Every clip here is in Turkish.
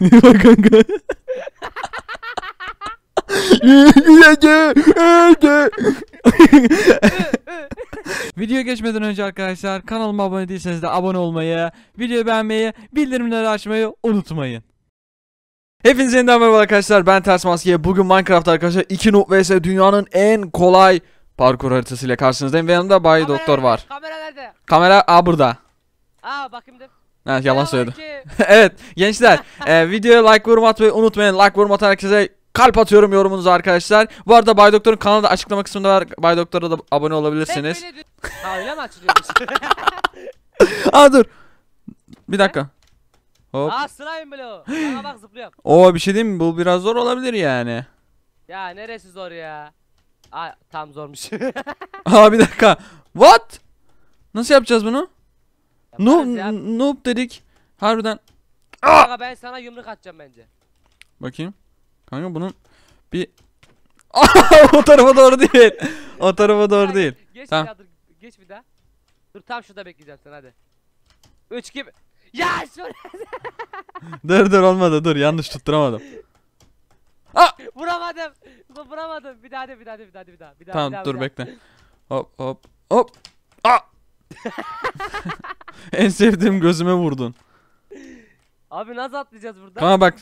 Bak kanka. Video geçmeden önce arkadaşlar kanalıma abone değilseniz de abone olmayı, videoyu beğenmeyi, bildirimleri açmayı unutmayın. Hepinize yeniden merhaba arkadaşlar ben Ters Maske. Bugün Minecraft arkadaşlar 2 noob vs dünyanın en kolay parkur haritasıyla karşınızdayım ve yanımda Bay Doktor var. Kamera nerede? Kamera a burada. Aa bakayım da. Ha, yalan söyledim. evet gençler e, videoya like yorum atmayı unutmayın. Like yorum atan herkese kalp atıyorum yorumunuzu arkadaşlar. Bu arada Bay Doktor'un kanalı da açıklama kısmında var. Bay Doktor'a da abone olabilirsiniz. ha öyle mi açılıyormuş? Aa dur. Bir dakika. Hop. Aa slime bloğu. Bana bak zıplıyorum. Oo bir şey diyeyim mi? Bu biraz zor olabilir yani. Ya neresi zor ya? Aa tam zormuş. Aa bir dakika. What? Nasıl yapacağız bunu? Noob, noob dedik. Harbiden. Kanka ben sana yumruk atacağım bence. Bakayım. Kanka bunun bir... o tarafa doğru değil. o tarafa doğru değil. Geç tamam. bir daha dur. Geç bir daha. Dur tam şurada bekleyeceğim sen hadi. Üç gibi. Ya şöyle. dur dur olmadı dur yanlış tutturamadım. Aa! Vuramadım. Vuramadım. Bir daha de bir daha de bir daha de bir daha. Bir daha tamam bir daha, dur bir daha. bekle. Hop hop hop. Aa! en sevdiğim gözüme vurdun. Abi nasıl atlayacağız buradan? Kanka bak.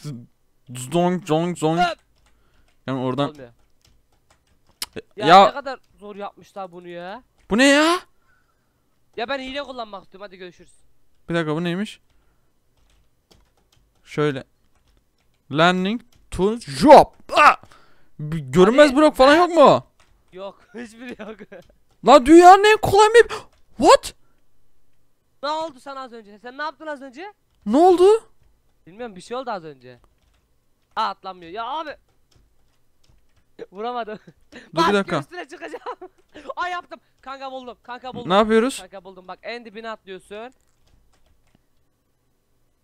Zong zong zong. Yani oradan. Ya, ya, ne kadar zor yapmışlar bunu ya. Bu ne ya? Ya ben hile kullanmak istiyorum hadi görüşürüz. Bir dakika bu neymiş? Şöyle. Landing to drop. Ah! Görünmez blok falan yok mu? Yok hiçbir yok. La dünyanın en kolay map. What? Ne oldu sana az önce? Sen ne yaptın az önce? Ne oldu? Bilmiyorum bir şey oldu az önce. Aa atlanmıyor. Ya abi. Vuramadım. Dur bir dakika. üstüne çıkacağım. Ay yaptım. Kanka buldum. Kanka buldum. Ne yapıyoruz? Kanka buldum. Bak en dibine atlıyorsun.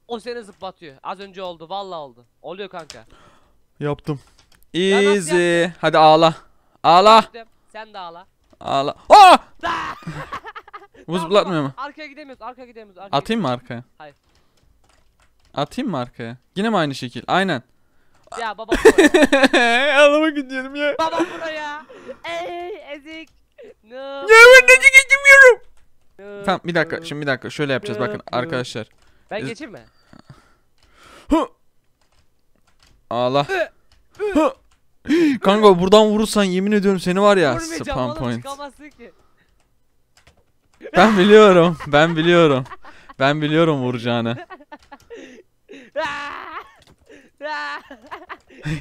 O seni zıplatıyor. Az önce oldu. Vallahi oldu. Oluyor kanka. Yaptım. Easy. Ya Hadi ağla. Ağla. Sen de ağla. Ağla. Aa! Buz Tamam, bulatmıyor mu? Arkaya gidemiyoruz, arkaya gidemiyoruz. Arkaya Atayım mı arkaya? Hayır. Atayım mı arkaya? Yine mi aynı şekil? Aynen. Ya baba buraya. Ağlama gidiyorum ya. baba buraya. Ey ezik. No. Ya ben de geçemiyorum. no, Tamam bir dakika şimdi bir dakika şöyle yapacağız bakın arkadaşlar. Ben geçeyim mi? Allah. Ağla. Hı. Kanka buradan vurursan yemin ediyorum seni var ya Vurmayacağım spam oğlum point. çıkamazsın ki. Ben biliyorum. Ben biliyorum. Ben biliyorum vuracağını.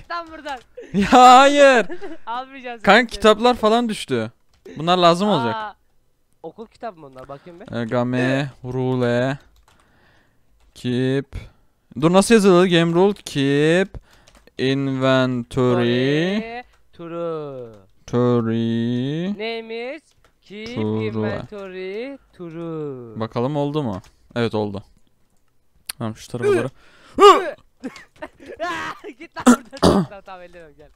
Tam buradan. ya hayır. Almayacağız. Kan kitaplar falan düştü. Bunlar lazım olacak. Aa, okul kitap mı bunlar? Bakayım bir. E, game, rule, keep. Dur nasıl yazılır? Game rule, keep, inventory. True. Tory. Neymiş? Keep Tura. inventory true. Bakalım oldu mu? Evet oldu. Tamam şu tarafaları. Git lan buradan. tamam tamam gel.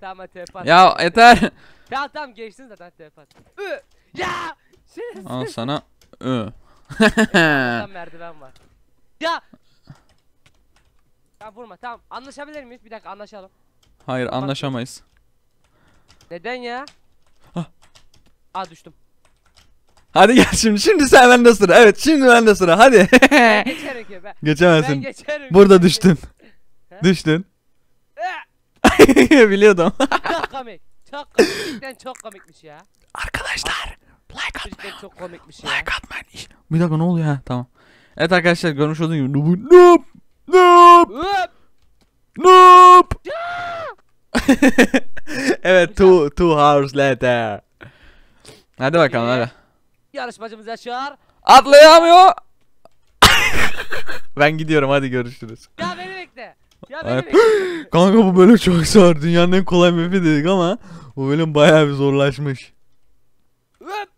Tamam TP at. Ya yeter. tamam tamam geçtin zaten TP at. ya! Al sana. Ö. Tam merdiven var. Ya! Tamam vurma tamam. Anlaşabilir miyiz? Bir dakika anlaşalım. Hayır anlaşamayız. Neden ya? Aa düştüm. Hadi gel şimdi. Şimdi sen bende sıra. Evet şimdi bende sıra. Hadi. Ben geçerim ki ben. Geçemezsin. Ben geçerim. Burada düştün. düştün. Biliyordum. çok komik. Çok komik. Cidden çok komikmiş ya. Arkadaşlar. Like atmayın. Cidden çok komikmiş ya. Like atmayın. Bir dakika ne oluyor ha tamam. Evet arkadaşlar görmüş olduğunuz gibi. Noob. Noob. Noob. Noob. evet two, two hours later. Hadi bakalım hadi. Yarışmacımız Yaşar. Atlayamıyor. ben gidiyorum hadi görüşürüz. Ya beni bekle. Ya beni Ay- bekle. Kanka bu böyle çok zor. Dünyanın en kolay map'i dedik ama bu bölüm bayağı bir zorlaşmış. Hop.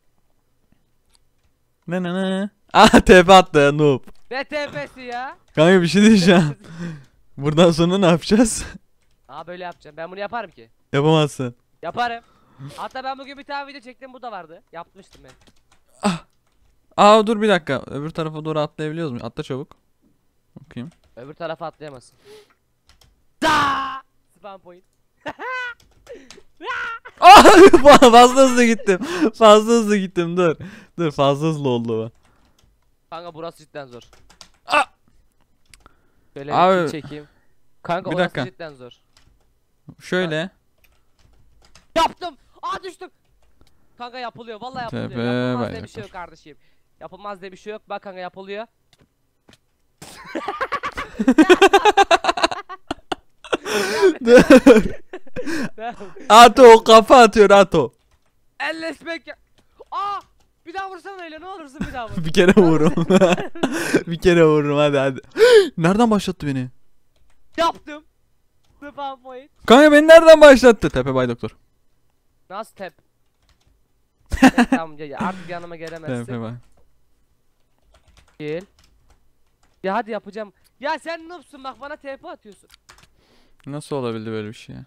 Ne ne ne. Ah tepe attı noob. BTP'si ya. Kanka bir şey diyeceğim. Buradan sonra ne yapacağız? Aa böyle yapacağım. Ben bunu yaparım ki. Yapamazsın. Yaparım. Hatta ben bugün bir tane video çektim bu da vardı. Yapmıştım ben. Ah. Aa dur bir dakika. Öbür tarafa doğru atlayabiliyoruz mu? Atla çabuk. Bakayım. Öbür tarafa atlayamazsın. Da! Spam point. Ah! fazla hızlı gittim. Fazla hızlı gittim. Dur. Dur fazla hızlı oldu bu. Kanka burası cidden zor. Aa! Ah! Böyle Abi. çekeyim. Kanka bir orası dakika. cidden zor. Şöyle. Yaptım. Aa düştüm. Kanka yapılıyor. Vallahi yapılıyor. Tepe Yapılmaz diye bir şey yok kardeşim. Yapılmaz diye bir şey yok. Bak kanka yapılıyor. Ato kafa atıyor Ato. Ellesmek. Aa! Bir daha vursana öyle ne olursun bir daha vur. bir kere vururum. bir kere vururum hadi hadi. nereden başlattı beni? Yaptım. Kanka beni nereden başlattı? Tepe Bay Doktor. Nasıl tep? tamam ya artık yanıma gelemezsin. bak. Gel. Ya hadi yapacağım. Ya sen noobsun bak bana TP atıyorsun. Nasıl olabildi böyle bir şey ya?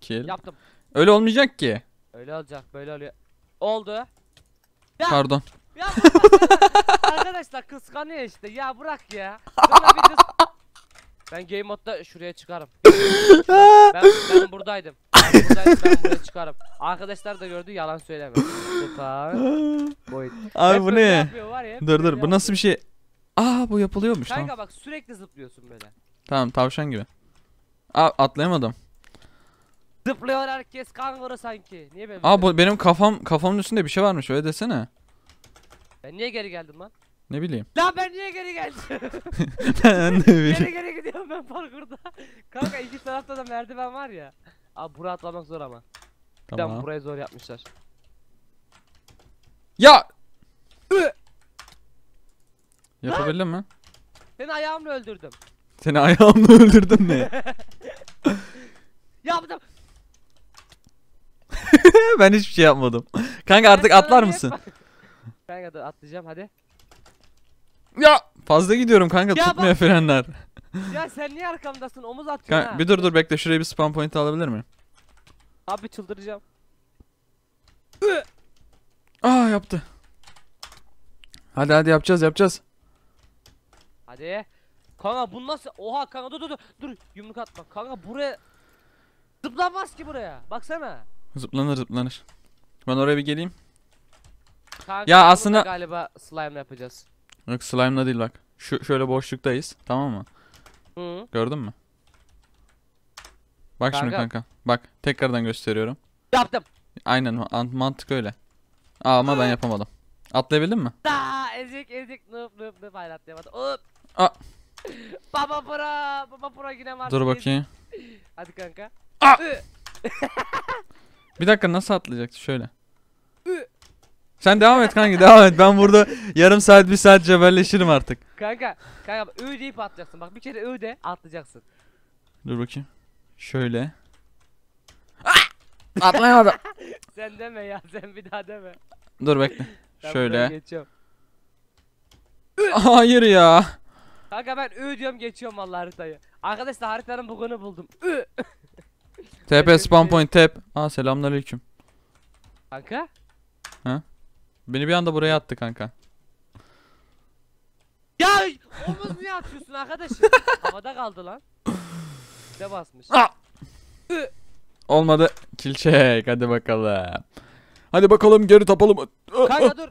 Kill. Yaptım. Öyle olmayacak ki. Öyle olacak böyle oluyor. Oldu. Ya. Pardon. Ya arkadaşlar kıskanıyor işte ya bırak ya. Bana bir kız ben game modda şuraya çıkarım. ben, ben, buradaydım. Ben buradaydım ben buraya çıkarım. Arkadaşlar da gördü yalan söyleme. Süper. Abi bu ne? Yapıyor, dur dur bu nasıl bir şey? Aa bu yapılıyormuş Kanka tamam. bak sürekli zıplıyorsun böyle. Tamam tavşan gibi. Aa atlayamadım. Zıplıyor herkes kanguru sanki. Niye böyle? Aa bu benim kafam kafamın üstünde bir şey varmış öyle desene. Ben niye geri geldim lan? Ne bileyim. Lan ben niye geri geldim? ben de bileyim. Geri geri gidiyorum ben parkurda. Kanka iki tarafta da merdiven var ya. Abi buraya atlamak zor ama. Tamam. Ben burayı zor yapmışlar. Ya! Yapabildin mi? Seni ayağımla öldürdüm. Seni ayağımla öldürdüm ne? yaptım. ben hiçbir şey yapmadım. Kanka artık atlar mısın? Kanka atlayacağım hadi. Ya fazla gidiyorum kanka Ya tutmuyor bak- frenler. Ya sen niye arkamdasın? Omuz atıyorsun Kanka, ha. bir dur dur bekle şuraya bir spawn point alabilir miyim? Abi çıldıracağım. Aa ah, yaptı. Hadi hadi yapacağız yapacağız. Hadi. Kanka bu nasıl? Oha kanka dur dur dur. yumruk atma. Kanka buraya zıplanmaz ki buraya. Baksana. Zıplanır zıplanır. Ben oraya bir geleyim. Kanka Ya aslında- galiba slime yapacağız. Yok slime'la değil bak. Şu şöyle boşluktayız. Tamam mı? Hı. Gördün mü? Bak kanka. şimdi kanka. Bak tekrardan gösteriyorum. Yaptım. Aynen mantık öyle. Aa, ama ben yapamadım. Atlayabildin mi? Aa, ezik ezik noob noob noob hayır atlayamadım. Hop. baba pura baba pura yine var. Dur bakayım. Hadi kanka. Aa. bir dakika nasıl atlayacaktı şöyle. Sen devam et kanka devam et. Ben burada yarım saat bir saat cebelleşirim artık. Kanka, kanka ö deyip atlayacaksın. Bak bir kere ö de atlayacaksın. Dur bakayım. Şöyle. Ah! Atlayamadım. sen deme ya sen bir daha deme. Dur bekle. Şöyle. Hayır ya. Kanka ben ö diyorum geçiyorum vallahi haritayı. Arkadaşlar haritanın bugünü buldum. Ö. TP spawn point tap. Aa selamünaleyküm. Kanka Beni bir anda buraya attı kanka. Ya omuz niye atıyorsun arkadaşım? Havada kaldı lan. De basmış. Ah! Olmadı. Kill check. Hadi bakalım. Hadi bakalım geri tapalım. Kanka dur.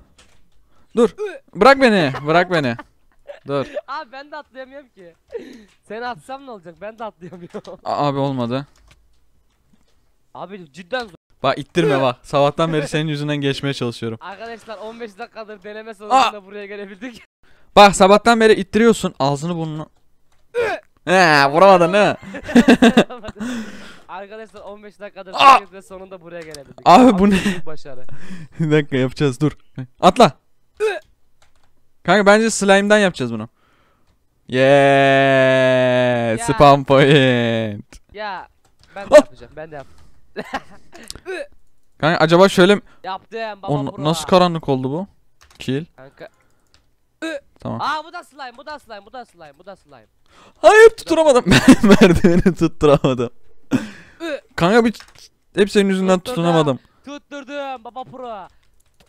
Dur. Bırak beni. Bırak beni. Dur. Abi ben de atlayamıyorum ki. Seni atsam ne olacak? Ben de atlayamıyorum. abi olmadı. Abi cidden zor. Bak ittirme bak. Sabahtan beri senin yüzünden geçmeye çalışıyorum. Arkadaşlar 15 dakikadır deneme sonucunda Aa! buraya gelebildik. Bak sabahtan beri ittiriyorsun ağzını burnunu. He vuramadın ha. Arkadaşlar 15 dakikadır deneyip sonunda buraya gelebildik. Abi bu ne? Başarı. Bir dakika yapacağız dur. Atla. Kanka bence slime'dan yapacağız bunu. Yeah, spam point. Ya ben de Ah! yapacağım ben de yapacağım. Kanka acaba şöyle mi? Yaptım baba o, Nasıl karanlık oldu bu? Kill. Kanka. Tamam. Aa bu da slime, bu da slime, bu da slime, bu da slime. Hayır tutturamadım. Merdiveni tutturamadım. Kanka bir hep senin yüzünden tutturdum, tutunamadım. Tutturdum baba pro.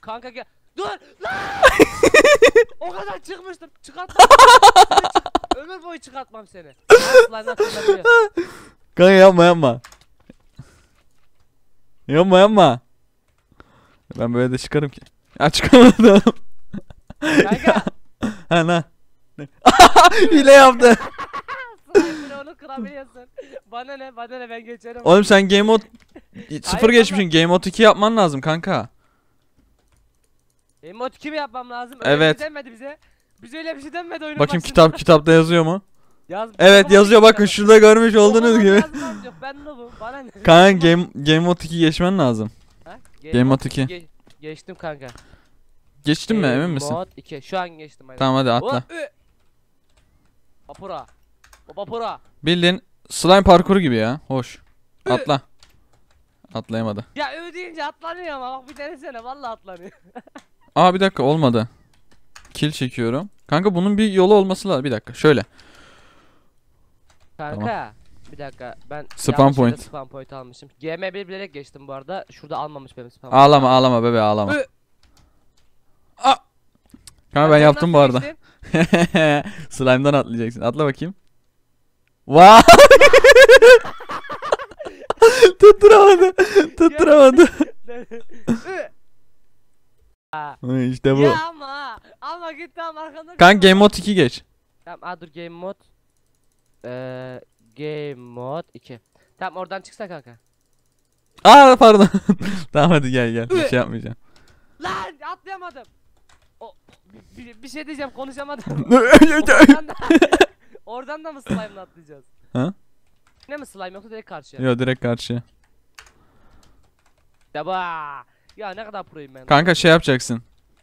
Kanka gel. Dur lan! o kadar çıkmıştım. Çıkartmam. Ömür boyu çıkartmam seni. Kanka yapma yapma. Yapma yapma. Ben böyle de çıkarım ki. Ya çıkamadım. Kanka. ha Hile yaptı. Bana ne bana ne ben geçerim. Oğlum sen game mode 0 geçmişsin. Game mode 2 yapman lazım kanka. Mode Emote mi yapmam lazım? Öyle şey Evet. Bir bize. Bize öyle bir şey demedi. oyunun Bakayım başında. kitap kitapta yazıyor mu? Yaz. Evet yazıyor bakın şurada görmüş olduğunuz gibi. Yazmaz Kanka Game, game Mode 2 geçmen lazım. Ha? Game Mode 2. Ge geçtim kanka. Geçtin mi emin misin? Mode 2 şu an geçtim. Hadi. Tamam hadi atla. O, Papura. O papura. Bildiğin slime parkuru gibi ya. Hoş. Atla. Atlayamadı. Ya ü deyince atlanıyor ama bak bir denesene vallahi atlanıyor. Aa bir dakika olmadı. Kill çekiyorum. Kanka bunun bir yolu olması lazım. Bir dakika şöyle. Kanka tamam. bir dakika ben spam point. spam point almışım. GM1 bilerek geçtim bu arada. Şurada almamış benim spam point. Ağlama ağlama bebe ağlama. Ü ah! Kanka ben, ben yaptım bu arada. Slime'dan atlayacaksın. Atla bakayım. Vay! Tutturamadı. Tutturamadı. İşte bu. Ya ama ama git tam arkanda. Kanka şey game mode 2 geç. Tamam aa dur game mode. Ee, game mod 2. Tamam oradan çıksa kanka. Aa pardon. tamam hadi gel gel. Bir şey yapmayacağım. Lan atlayamadım. O, bir, bir şey diyeceğim konuşamadım. oradan, da, oradan da mı slime'la atlayacağız? Ha? Ne mi slime yoksa direkt karşıya? Yok direkt karşıya. Daba. Ya ne kadar proyum ben. Kanka şey yapacaksın.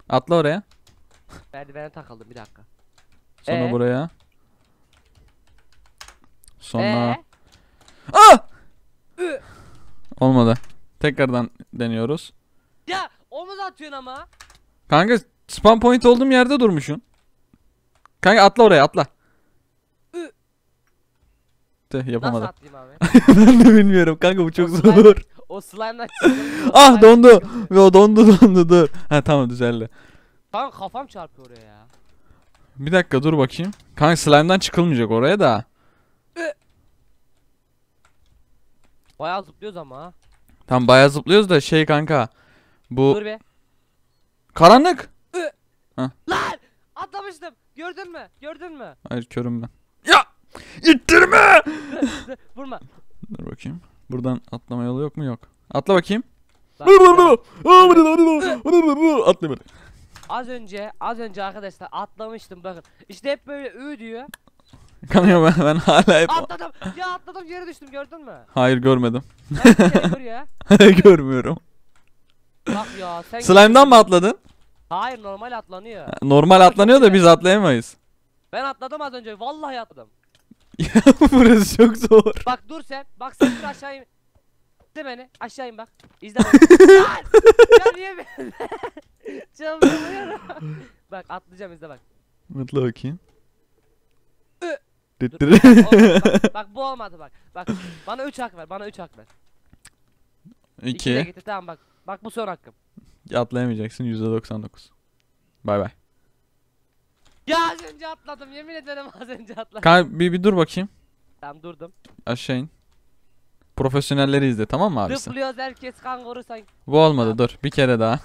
Atla oraya. Merdivene takıldım bir dakika. Sonra ee? buraya. Sonra... Ee? Ah! Olmadı. Tekrardan deniyoruz. Ya omuz atıyorsun ama. Kanka spam point olduğum yerde durmuşsun. Kanka atla oraya atla. Ü. Tüh yapamadım. Nasıl atlayayım abi? ben de bilmiyorum kanka bu çok o slime, zor. O slime'la... ah dondu. Yo dondu dondu dur. Ha tamam düzeldi. Kanka kafam çarpıyor oraya ya. Bir dakika dur bakayım. Kanka slime'dan çıkılmayacak oraya da. Bayağı zıplıyoruz ama. Tam bayağı zıplıyoruz da şey kanka. Bu Dur be. karanlık. Lan! Atlamıştım. Gördün mü? Gördün mü? Hayır körüm ben. Ya! İttirme! Vurma. Dur bakayım. Buradan atlama yolu yok mu? Yok. Atla bakayım. Lan, Atla böyle. az önce az önce arkadaşlar atlamıştım bakın. İşte hep böyle ü diyor. Kanka ben, ben hala hep... Atladım. Ya atladım yere düştüm gördün mü? Hayır görmedim. Ben bir ya. Görmüyorum. Bak ya sen... Slime'dan mı atladın? Hayır normal atlanıyor. Normal atlanıyor da biz atlayamayız. Ben atladım az önce vallahi atladım. Ya burası çok zor. Bak dur sen. Bak sen dur aşağı in. İzle beni. Aşağı in bak. İzle beni. Lan! ya niye beni? Canım bak atlayacağım izle bak. Mutlu bakayım. Dur, dur. Olmadı, bak, bak bu olmadı bak. Bak bana 3 hak ver. Bana 3 hak ver. 2. 2 gitti tamam bak. Bak bu son hakkım. Atlayamayacaksın %99. Bay bay. Ya az önce atladım. Yemin ederim az önce atladım. Kanka bir, bir dur bakayım. Tamam durdum. Aşağı in. Profesyonelleri izle tamam mı abisi? Dıplıyoruz herkes kanguru sanki. Bu olmadı tamam. dur. Bir kere daha.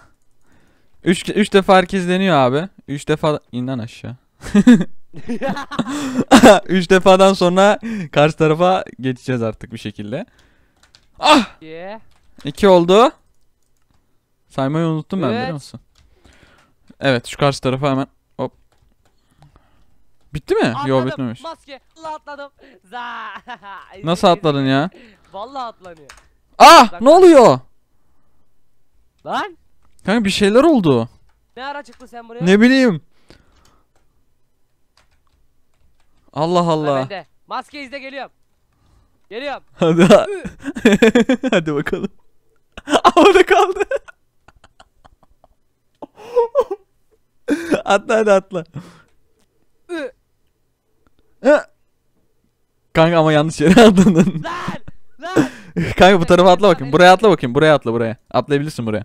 3 3 defa herkes deniyor abi. 3 defa inden aşağı. Üç defadan sonra karşı tarafa geçeceğiz artık bir şekilde. Ah! Yeah. İki oldu. Saymayı unuttum evet. ben biliyor musun? Evet şu karşı tarafa hemen hop. Bitti mi? Atladım, Yok bitmemiş. Maske atladım. Nasıl atladın ya? Vallahi atlanıyor. Ah ne oluyor? Lan? Kanka bir şeyler oldu. Ne ara çıktı sen buraya? Ne bileyim. Allah Allah. Ben de. Maske izle geliyorum. Geliyorum. Hadi. Hadi bakalım. Havada kaldı. atla hadi atla. Kanka ama yanlış yere atladın. Lan! Lan! Kanka bu tarafa atla bakayım. Buraya atla bakayım. Buraya atla buraya. Atlayabilirsin buraya.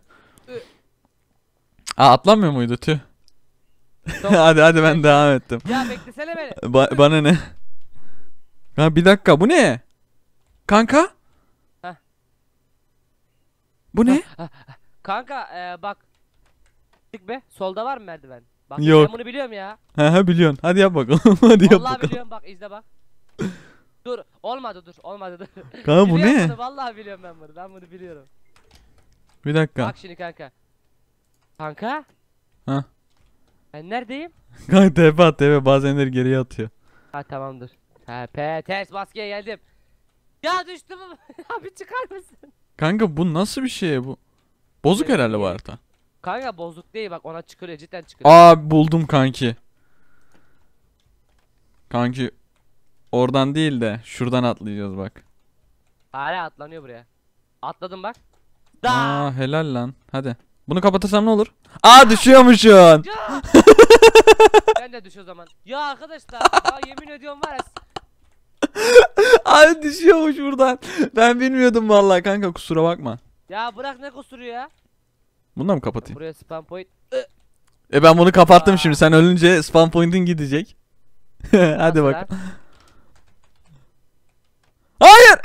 Aa atlamıyor muydu tüh. hadi hadi ben devam ettim. Ya beklesene beni. Ba- bana ne? Ha bir dakika bu ne? Kanka? Bu ne? Kanka e, bak. Tık be. Solda var mı merdiven? Bak Yok. ben bunu biliyorum ya. He he biliyorsun. Hadi yap bakalım. hadi yap Vallahi biliyorum bak izle bak. dur olmadı dur olmadı dur. Kanka bu ne? bunu, Vallahi biliyorum ben bunu. Ben bunu biliyorum. Bir dakika. Bak şimdi kanka. Kanka. Ha. Ben neredeyim? Kanka TP at TP bazenleri geriye atıyor. Ha tamamdır. TP ters maskeye geldim. Ya düştüm. Abi çıkar mısın? Kanka bu nasıl bir şey bu? Bozuk Evet, herhalde bu harita. Kanka bozuk değil bak ona çıkıyor cidden çıkıyor. Aa buldum kanki. Kanki oradan değil de şuradan atlayacağız bak. Hala atlanıyor buraya. Atladım bak. Da. Aa helal lan. Hadi. Bunu kapatırsam ne olur? Aa düşüyormuşsun. Ya. ben de düş o zaman. Ya arkadaşlar ya yemin ediyorum var ya. Abi düşüyormuş buradan. Ben bilmiyordum vallahi kanka kusura bakma. Ya bırak ne kusuruyor ya. Bunu da mı kapatayım? Buraya spam point. E ben bunu kapattım Aa. şimdi sen ölünce spam point'in gidecek. Hadi bak. Hayır.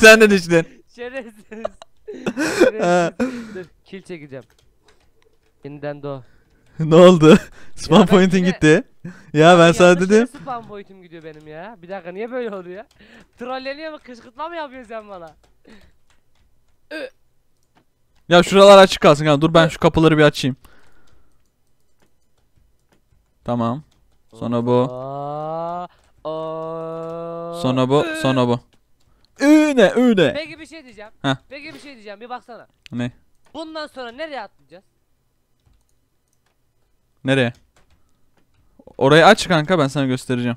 sen de düştün. Şerefsiz. Şerefsiz. Kill çekeceğim. Yeniden doğ. ne oldu? Spam point'in yine... gitti. ya ben sana dedim. Spam point'im gidiyor benim ya. Bir dakika niye böyle oluyor? ya? Trolleniyor mu? Kışkırtma mı yapıyorsun sen bana? ya şuralar açık kalsın kanka. Dur ben şu kapıları bir açayım. Tamam. Sonra bu. Sonra bu. Sonra bu. Üne üne. Peki bir şey diyeceğim. Heh. Peki bir şey diyeceğim. Bir baksana. Ne? Bundan sonra nereye atlayacağız? Nereye? Orayı aç kanka ben sana göstereceğim.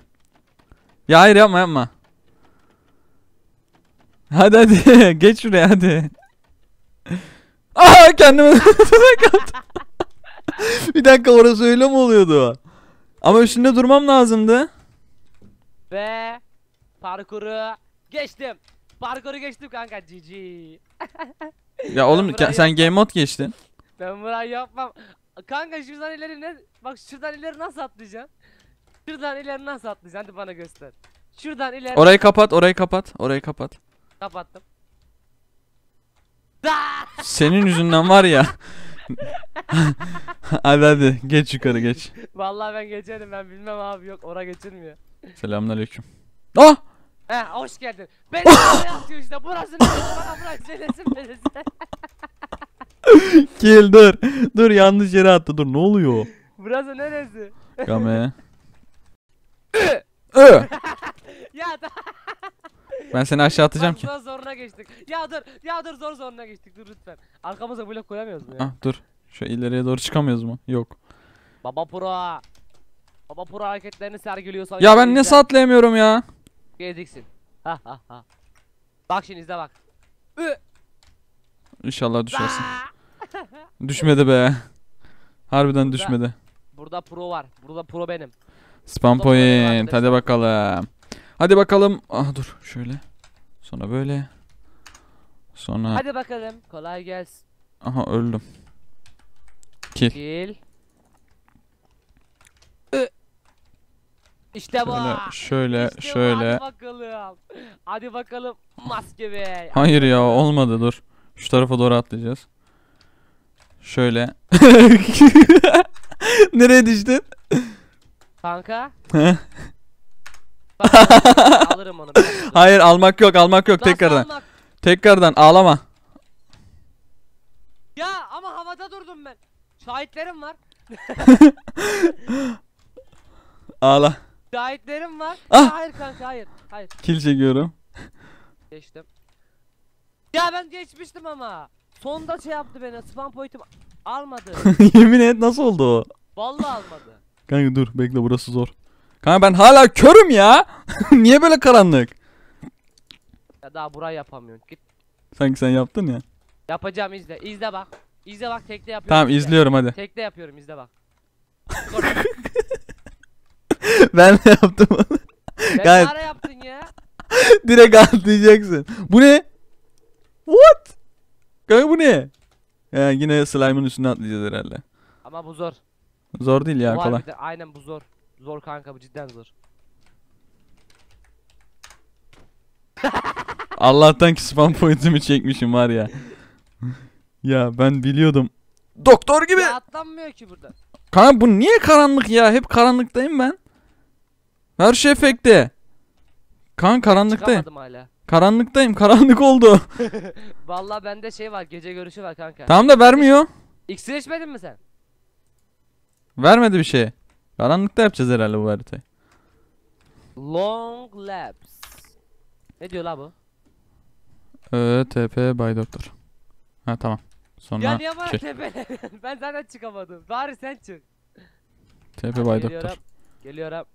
Ya hayır yapma yapma. Hadi hadi geç şuraya hadi. Aa kendimi Bir dakika orası öyle mi oluyordu? Ama üstünde durmam lazımdı. Ve parkuru geçtim. Parkuru geçtim kanka GG. Ya oğlum ke- burayı- sen game mod geçtin. Ben burayı yapmam. Kanka şuradan ileri ne? Bak şuradan ileri nasıl atlayacağım? Şuradan ileri nasıl atlayacaksın Hadi bana göster. Şuradan ileri Orayı kapat, orayı kapat, orayı kapat. kapattım. Senin yüzünden var ya. hadi hadi geç yukarı geç. Vallahi ben geçerim ben bilmem abi yok ora geçilmiyor. Selamünaleyküm. Ah! He hoş geldin. Ben atıyor işte burası ne? Bana burası söylesin birisi. Kill dur. Dur yanlış yere attı dur ne oluyor? Burası neresi? Game. Ö. ya da. Ben seni aşağı atacağım ki. Zor zoruna geçtik. Ya dur, ya dur zor zoruna geçtik. Dur lütfen. Arkamıza blok koyamıyoruz mu ya? Ah dur. Şu ileriye doğru çıkamıyoruz mu? Yok. Baba pro. Baba pro hareketlerini sergiliyor Ya ben ne satlayamıyorum ya? Geziksin. Ha ha ha. Bak şimdi izle bak. Ü. İnşallah düşersin. düşmedi be. Harbiden burada, düşmedi. Burada pro var. Burada pro benim. Spam point. Hadi bakalım. Hadi bakalım. Ah dur şöyle. Sonra böyle. Sonra. Hadi bakalım. Kolay gelsin. Aha öldüm. Kill. Kill. İşte bu. Şöyle, şöyle, işte şöyle. Hadi bakalım. Hadi bakalım maske be. Hayır ya olmadı dur. Şu tarafa doğru atlayacağız. Şöyle. Nereye düştün? Kanka. alırım onu. Hayır almak yok almak yok tekrardan. Tekrardan ağlama. Ya ama havada durdum ben. Şahitlerim var. Ağla. Şahitlerim var. Ah! Hayır kanka hayır. Hayır. Kil çekiyorum. Geçtim. Ya ben geçmiştim ama. Sonda şey yaptı beni. Spam point'im almadı. Yemin et nasıl oldu o? Vallahi almadı. Kanka dur bekle burası zor. Kanka ben hala körüm ya. Niye böyle karanlık? Ya daha burayı yapamıyorum. Git. Sanki sen yaptın ya. Yapacağım izle. İzle bak. İzle bak tekte yapıyorum. Tamam izle. izliyorum hadi. Tekte yapıyorum izle bak. ben ne yaptım onu. Sen Gayet... ara yaptın ya. Direkt atlayacaksın. Bu ne? What? Kanka bu ne? Yani yine slime'ın üstüne atlayacağız herhalde. Ama bu zor. Zor değil ya bu kolay. Harbiden, aynen bu zor. Zor kanka bu cidden zor. Allah'tan ki spam point'imi çekmişim var ya. ya ben biliyordum. Doktor gibi. Ya atlanmıyor ki burada. Kanka bu niye karanlık ya? Hep karanlıktayım ben. Her şey efekte. Kan karanlıktayım. hala. Karanlıktayım. Karanlık oldu. Vallahi bende şey var. Gece görüşü var kanka. Tamam da vermiyor. İksir içmedin mi sen? Vermedi bir şey. Karanlıkta yapacağız herhalde bu haritayı. Long laps. Ne diyor la bu? Ee, TP by doktor. Ha tamam. Sonra ya niye bana şey. TP? ben zaten çıkamadım. Bari sen çık. TP by doktor. Geliyorum. Geliyorum.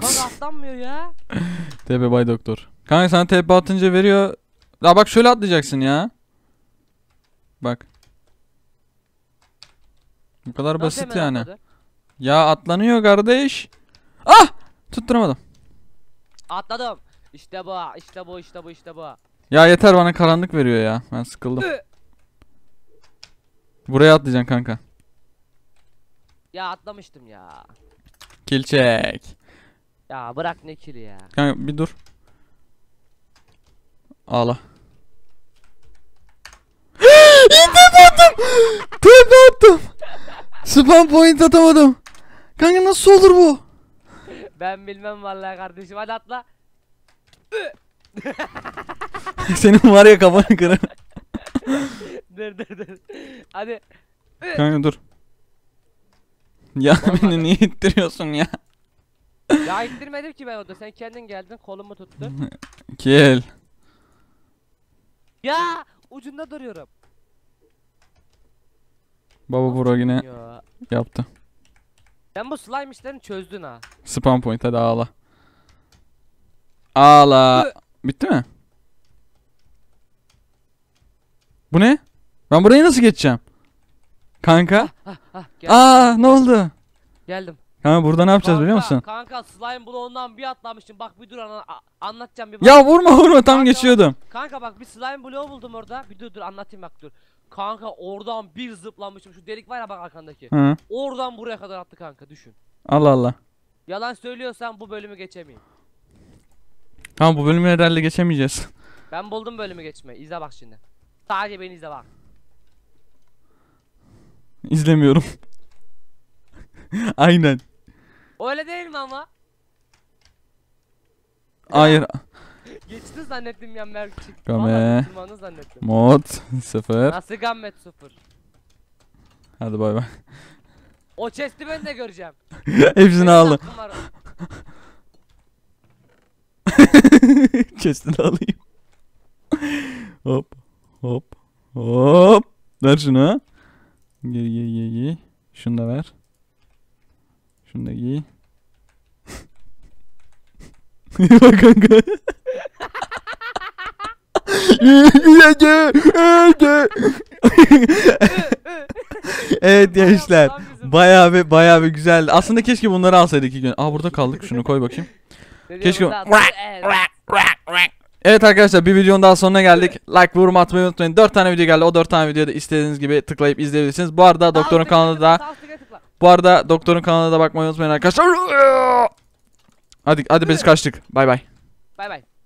Kanka atlanmıyor ya. TP bay doktor. Kanka sana TP atınca veriyor. La bak şöyle atlayacaksın ya. Bak. Bu kadar Nasıl basit yani. Ya atlanıyor kardeş. Ah! Tutturamadım. Atladım. İşte bu, işte bu, işte bu, işte bu. Ya yeter bana karanlık veriyor ya. Ben sıkıldım. Buraya atlayacaksın kanka. Ya atlamıştım ya. Kill check. Ya bırak ne kili ya. Kanka bir dur. Ağla. İntip attım. Tüp attım. Spam point atamadım. Kanka nasıl olur bu? Ben bilmem vallahi kardeşim hadi atla. Senin var ya kafanı kırın. dur dur dur. Hadi. Kanka dur. Ya beni niye ittiriyorsun ya? ya indirmedim ki ben orada. Sen kendin geldin kolumu tuttun. Kill. Ya ucunda duruyorum. Baba Bro yine ya. yaptı. Sen bu slime işlerini çözdün ha. Spawn point hadi ağla. Ağla. Bitti mi? Bu ne? Ben burayı nasıl geçeceğim? Kanka. Ah, ah, ah, Aa ne oldu? Geldim. Kanka burada ne yapacağız biliyor musun? Kanka slime bloğundan bir atlamıştım. Bak bir dur ana, anlatacağım bir bak. Ya vurma vurma tam Kanka- geçiyordum. Kanka bak bir slime bloğu buldum orada. Bir dur dur anlatayım bak dur. Kanka oradan bir zıplamışım. Şu delik var ya bak arkandaki. Hı. Oradan buraya kadar attı kanka düşün. Allah Allah. Yalan söylüyorsan bu bölümü geçemeyim. Tamam bu bölümü herhalde geçemeyeceğiz. Ben buldum bölümü geçmeyi. İzle bak şimdi. Sadece beni izle bak. İzlemiyorum. Aynen. Öyle değil mi ama? Hayır. Geçti zannettim ya Merkçik. Game. Mod 0. Nasıl Gamet 0? Hadi bay bay. O chest'i ben de göreceğim. Hepsini aldım. Chest'ini alayım. hop. Hop. Hop. Ver şunu. Gir gir gir gir. Şunu da ver. Şunu da giy. Bak kanka. evet gençler. Bayağı bir bayağı bir güzel. Aslında keşke bunları alsaydık iki gün. Aa burada kaldık. Şunu koy bakayım. Keşke. Evet arkadaşlar bir videonun daha sonuna geldik. Like ve atmayı unutmayın. 4 tane video geldi. O 4 tane videoda istediğiniz gibi tıklayıp izleyebilirsiniz. Bu arada doktorun kanalında da bu arada doktorun kanalına da bakmayı unutmayın arkadaşlar. Hadi hadi biz kaçtık. Bay bay. Bay bay.